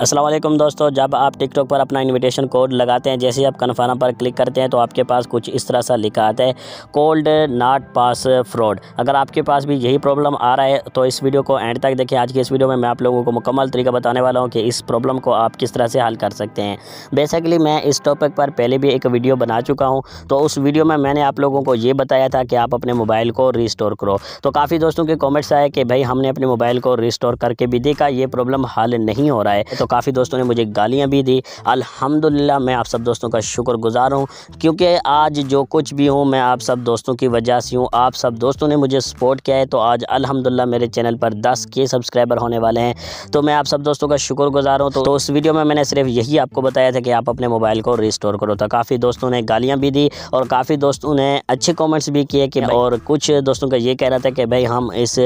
असलम दोस्तों जब आप टिकटॉक पर अपना इनविटेशन कोड लगाते हैं जैसे आप कन्फर्म पर क्लिक करते हैं तो आपके पास कुछ इस तरह सा लिखा आता है कोल्ड नाट पास फ्रॉड अगर आपके पास भी यही प्रॉब्लम आ रहा है तो इस वीडियो को एंड तक देखें आज की इस वीडियो में मैं आप लोगों को मुकम्मल तरीका बताने वाला हूँ कि इस प्रॉब्लम को आप किस तरह से हल कर सकते हैं बेसिकली मैं इस टॉपिक पर पहले भी एक वीडियो बना चुका हूँ तो उस वीडियो में मैंने आप लोगों को ये बताया था कि आप अपने मोबाइल को रिस्टोर करो तो काफ़ी दोस्तों के कॉमेंट्स आए कि भाई हमने अपने मोबाइल को रिस्टोर करके भी देखा ये प्रॉब्लम हल नहीं हो रहा है तो काफ़ी दोस्तों ने मुझे गालियाँ भी दी अल्हम्दुलिल्लाह मैं आप सब दोस्तों का शुक्र गुज़ार हूँ क्योंकि आज जो कुछ भी हूँ मैं आप सब दोस्तों की वजह से हूँ आप सब दोस्तों ने मुझे सपोर्ट किया है तो आज अलहमदिल्ला मेरे चैनल पर दस के सब्सक्राइबर होने वाले हैं तो मैं आप सब दोस्तों का शुक्र गुज़ार हूँ तो, तो उस वीडियो में मैंने सिर्फ यही आपको बताया था कि आप अपने मोबाइल को रिस्टोर करो तो काफ़ी दोस्तों ने गालियाँ भी दी और काफ़ी दोस्तों ने अच्छे कॉमेंट्स भी किए कि और कुछ दोस्तों का ये कह रहा था कि भाई हम इस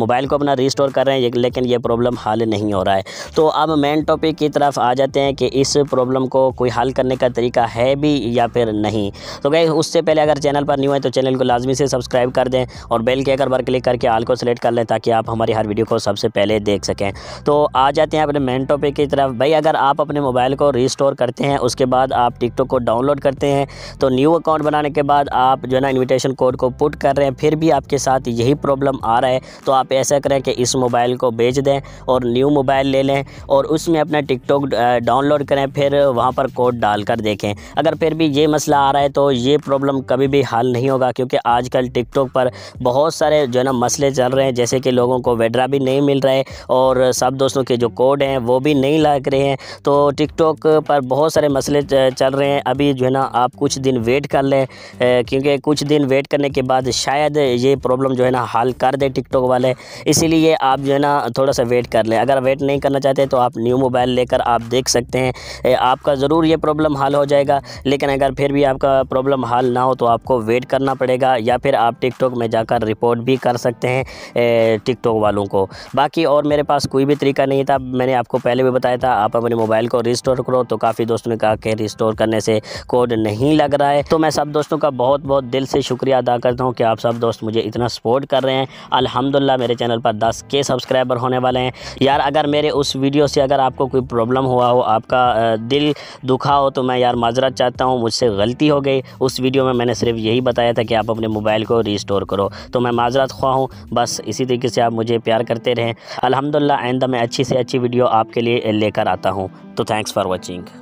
मोबाइल को अपना रिस्टोर कर रहे हैं लेकिन ये प्रॉब्लम हाल नहीं हो रहा है तो अब मेन टॉपिक की तरफ आ जाते हैं कि इस प्रॉब्लम को कोई हल करने का तरीका है भी या फिर नहीं तो गए उससे पहले अगर चैनल पर न्यू है तो चैनल को लाजमी से सब्सक्राइब कर दें और बेल के अगर बार क्लिक करके आल को सेलेक्ट कर लें ताकि आप हमारी हर वीडियो को सबसे पहले देख सकें तो आ जाते हैं अपने मेन टॉपिक की तरफ भाई अगर आप अपने मोबाइल को रिस्टोर करते हैं उसके बाद आप टिकटॉक को डाउनलोड करते हैं तो न्यू अकाउंट बनाने के बाद आप जो है ना इन्विटेशन कोड को पुट कर रहे हैं फिर भी आपके साथ यही प्रॉब्लम आ रहा है तो आप ऐसा करें कि इस मोबाइल को बेच दें और न्यू मोबाइल ले लें और उसमें अपना टिकटॉक डाउनलोड करें फिर वहाँ पर कोड डाल कर देखें अगर फिर भी ये मसला आ रहा है तो ये प्रॉब्लम कभी भी हल नहीं होगा क्योंकि आजकल टिकटॉक पर बहुत सारे जो है ना मसले चल रहे हैं जैसे कि लोगों को वेड्रा भी नहीं मिल रहा है और सब दोस्तों के जो कोड हैं वो भी नहीं लग रहे हैं तो टिकटॉक पर बहुत सारे मसले चल रहे हैं अभी जो है ना आप कुछ दिन वेट कर लें क्योंकि कुछ दिन वेट करने के बाद शायद ये प्रॉब्लम जो है ना हल कर दे टिकटॉक वाले इसीलिए आप जो है ना थोड़ा सा वेट कर लें अगर वेट नहीं करना चाहते तो आप न्यू मोबाइल लेकर आप देख सकते हैं आपका ज़रूर ये प्रॉब्लम हल हो जाएगा लेकिन अगर फिर भी आपका प्रॉब्लम हल ना हो तो आपको वेट करना पड़ेगा या फिर आप टिकटॉक में जाकर रिपोर्ट भी कर सकते हैं टिकटॉक वालों को बाकी और मेरे पास कोई भी तरीका नहीं था मैंने आपको पहले भी बताया था आप अपने मोबाइल को रिस्टोर करो तो काफ़ी दोस्तों ने कहा कि रिस्टोर करने से कोड नहीं लग रहा है तो मैं सब दोस्तों का बहुत बहुत दिल से शुक्रिया अदा करता हूँ कि आप सब दोस्त मुझे इतना सपोर्ट कर रहे हैं अलहमदिल्ला मेरे चैनल पर दस के सब्सक्राइबर होने वाले हैं यार अगर मेरे उस वीडियो से अगर आपको कोई प्रॉब्लम हुआ हो आपका दिल दुखा हो तो मैं यार माजरत चाहता हूँ मुझसे गलती हो गई उस वीडियो में मैंने सिर्फ यही बताया था कि आप अपने मोबाइल को रिस्टोर करो तो मैं माजरत ख्वा हूँ बस इसी तरीके से आप मुझे प्यार करते रहें अलहमदिल्ला आइंदा मैं अच्छी से अच्छी वीडियो आपके लिए लेकर आता हूँ तो थैंक्स फॉर वॉचिंग